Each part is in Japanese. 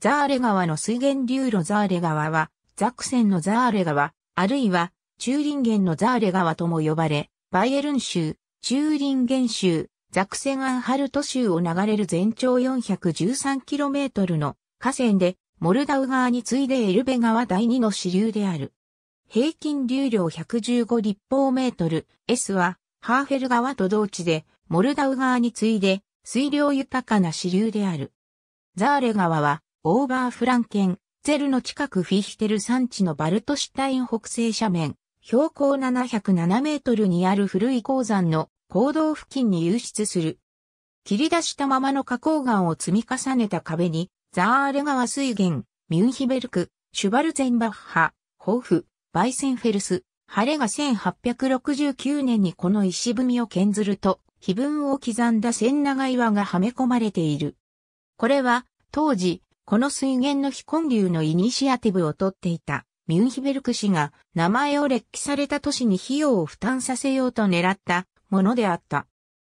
ザーレ川の水源流路ザーレ川は、ザクセンのザーレ川、あるいは、チューリンゲンのザーレ川とも呼ばれ、バイエルン州、チューリンゲン州、ザクセンアンハルト州を流れる全長 413km の河川で、モルダウ川に次いでエルベ川第2の支流である。平均流量115立方メートル S は、ハーフェル川と同地で、モルダウ川に次いで、水量豊かな支流である。ザーレ川は、オーバーフランケン、ゼルの近くフィヒテル山地のバルトシュタイン北西斜面、標高707メートルにある古い鉱山の坑道付近に流出する。切り出したままの花崗岩を積み重ねた壁に、ザーレ川水源、ミュンヒベルク、シュバルゼンバッハ、ホーフ、バイセンフェルス、晴れが1869年にこの石踏みを剣ずると、碑文を刻んだ千長岩がはめ込まれている。これは、当時、この水源の非混流のイニシアティブを取っていたミュンヒベルク氏が名前を列記された都市に費用を負担させようと狙ったものであった。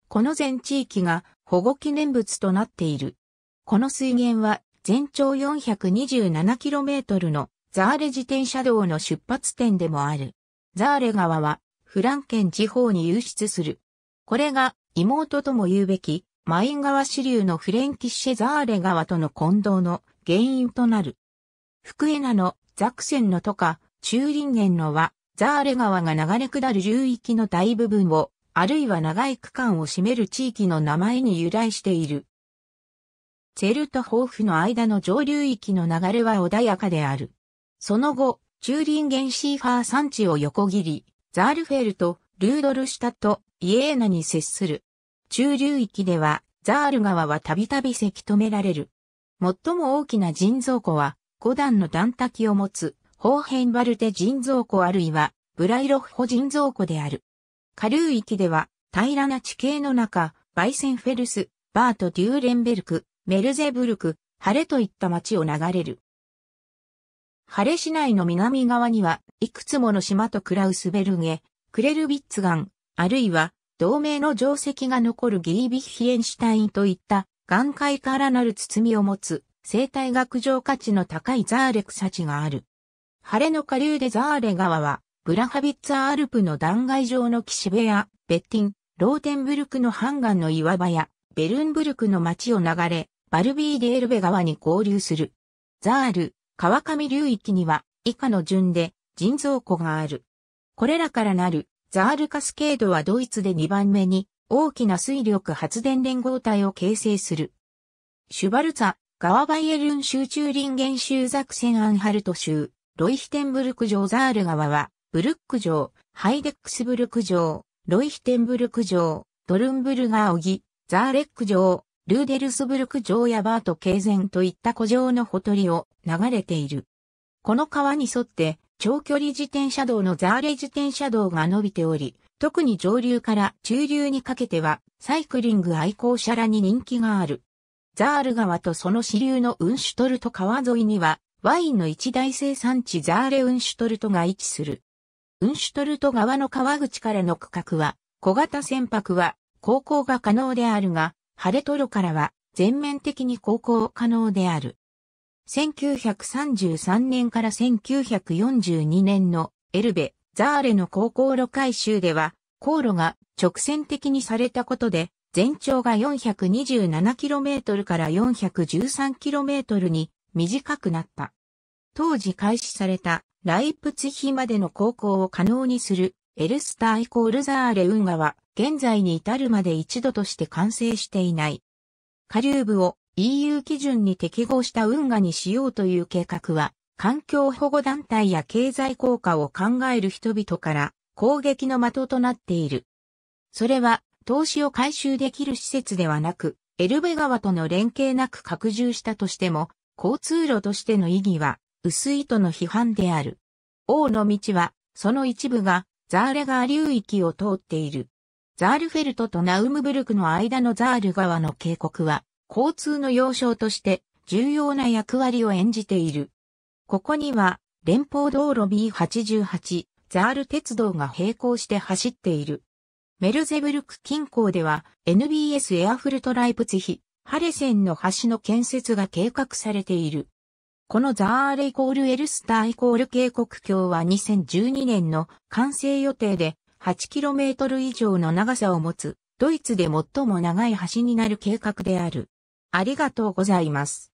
この全地域が保護記念物となっている。この水源は全長 427km のザーレ自転車道の出発点でもある。ザーレ川はフランケン地方に流出する。これが妹とも言うべきマイン川支流のフレンキッシェザーレ川との混同の原因となる。福江名のザクセンのとか、中林園のは、ザーレ川が流れ下る流域の大部分を、あるいは長い区間を占める地域の名前に由来している。チェルト豊富の間の上流域の流れは穏やかである。その後、中林原シーファー山地を横切り、ザールフェルとルードルシとイエーナに接する。中流域では、ザール川はたびたびせき止められる。最も大きな人造湖は、五段の段滝を持つ、ホーヘンバルテ人造湖あるいは、ブライロッホ人造湖である。下流域では、平らな地形の中、バイセンフェルス、バート・デューレンベルク、メルゼブルク、晴れといった町を流れる。晴れ市内の南側には、いくつもの島とクラウスベルゲ、クレルビッツガン、あるいは同盟の定石が残るギービヒエンシュタインといった眼界からなる包みを持つ生態学上価値の高いザーレクサチがある。晴れの下流でザーレ川はブラハビッツァアルプの断崖上の岸辺やベッティン、ローテンブルクのハンガンの岩場やベルンブルクの町を流れバルビーデエルベ川に合流する。ザール、川上流域には以下の順で人造湖がある。これらからなるザールカスケードはドイツで2番目に大きな水力発電連合体を形成する。シュバルツァ、ガワバイエルン州中林原州ザクセンアンハルト州、ロイヒテンブルク城ザール川は、ブルック城、ハイデックスブルク城、ロイヒテンブルク城、ドルンブルガーオギ、ザーレック城、ルーデルスブルク城やバートケーゼンといった古城のほとりを流れている。この川に沿って長距離自転車道のザーレ自転車道が伸びており、特に上流から中流にかけては、サイクリング愛好者らに人気がある。ザール川とその支流のウンシュトルト川沿いには、ワインの一大生産地ザーレウンシュトルトが位置する。ウンシュトルト川の川口からの区画は、小型船舶は航行が可能であるが、ハレトロからは全面的に航行可能である。1933年から1942年のエルベ、ザーレの高校路改修では、航路が直線的にされたことで、全長が 427km から 413km に短くなった。当時開始されたライプツヒまでの航行を可能にするエルスターイコールザーレ運河は現在に至るまで一度として完成していない。下流部を EU 基準に適合した運河にしようという計画は、環境保護団体や経済効果を考える人々から攻撃の的となっている。それは、投資を回収できる施設ではなく、エルベ川との連携なく拡充したとしても、交通路としての意義は、薄いとの批判である。王の道は、その一部が、ザーレ川流域を通っている。ザールフェルトとナウムブルクの間のザール川の渓谷は、交通の要衝として重要な役割を演じている。ここには連邦道路 B88 ザール鉄道が並行して走っている。メルゼブルク近郊では NBS エアフルトライプツヒ、ハレセンの橋の建設が計画されている。このザーレイコールエルスターイコール渓谷橋は2012年の完成予定で 8km 以上の長さを持つ、ドイツで最も長い橋になる計画である。ありがとうございます。